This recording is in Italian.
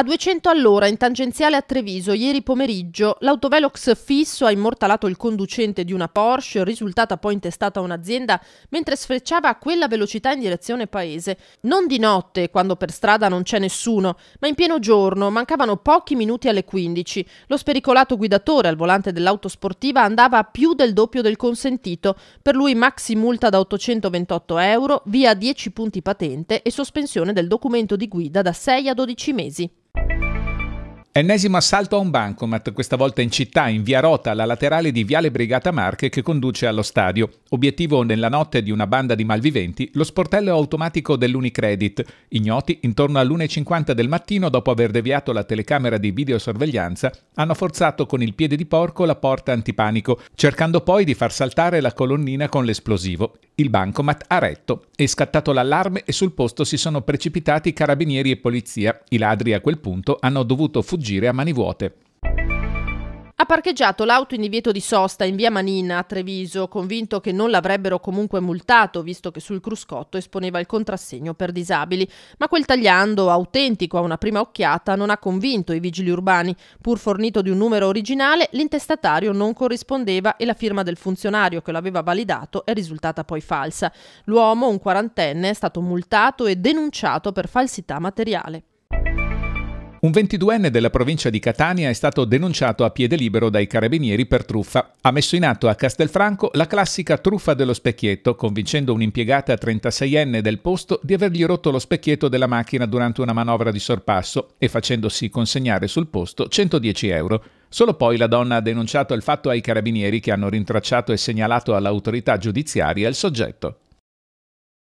A 200 all'ora in tangenziale a Treviso ieri pomeriggio l'autovelox fisso ha immortalato il conducente di una Porsche risultata poi intestata a un'azienda mentre sfrecciava a quella velocità in direzione paese. Non di notte quando per strada non c'è nessuno ma in pieno giorno mancavano pochi minuti alle 15. Lo spericolato guidatore al volante dell'auto sportiva andava a più del doppio del consentito per lui maxi multa da 828 euro via 10 punti patente e sospensione del documento di guida da 6 a 12 mesi. Ennesimo assalto a un bancomat, questa volta in città, in via Rota, alla laterale di Viale Brigata Marche che conduce allo stadio. Obiettivo nella notte di una banda di malviventi, lo sportello automatico dell'Unicredit. Ignoti, intorno alle 1.50 del mattino, dopo aver deviato la telecamera di videosorveglianza, hanno forzato con il piede di porco la porta antipanico, cercando poi di far saltare la colonnina con l'esplosivo. Il bancomat ha retto, è scattato l'allarme e sul posto si sono precipitati carabinieri e polizia. I ladri a quel punto hanno dovuto fuggire a mani vuote parcheggiato l'auto in divieto di sosta in via Manina a Treviso, convinto che non l'avrebbero comunque multato, visto che sul cruscotto esponeva il contrassegno per disabili. Ma quel tagliando, autentico a una prima occhiata, non ha convinto i vigili urbani. Pur fornito di un numero originale, l'intestatario non corrispondeva e la firma del funzionario che lo aveva validato è risultata poi falsa. L'uomo, un quarantenne, è stato multato e denunciato per falsità materiale. Un 22enne della provincia di Catania è stato denunciato a piede libero dai carabinieri per truffa. Ha messo in atto a Castelfranco la classica truffa dello specchietto, convincendo un'impiegata 36enne del posto di avergli rotto lo specchietto della macchina durante una manovra di sorpasso e facendosi consegnare sul posto 110 euro. Solo poi la donna ha denunciato il fatto ai carabinieri che hanno rintracciato e segnalato all'autorità giudiziaria il soggetto.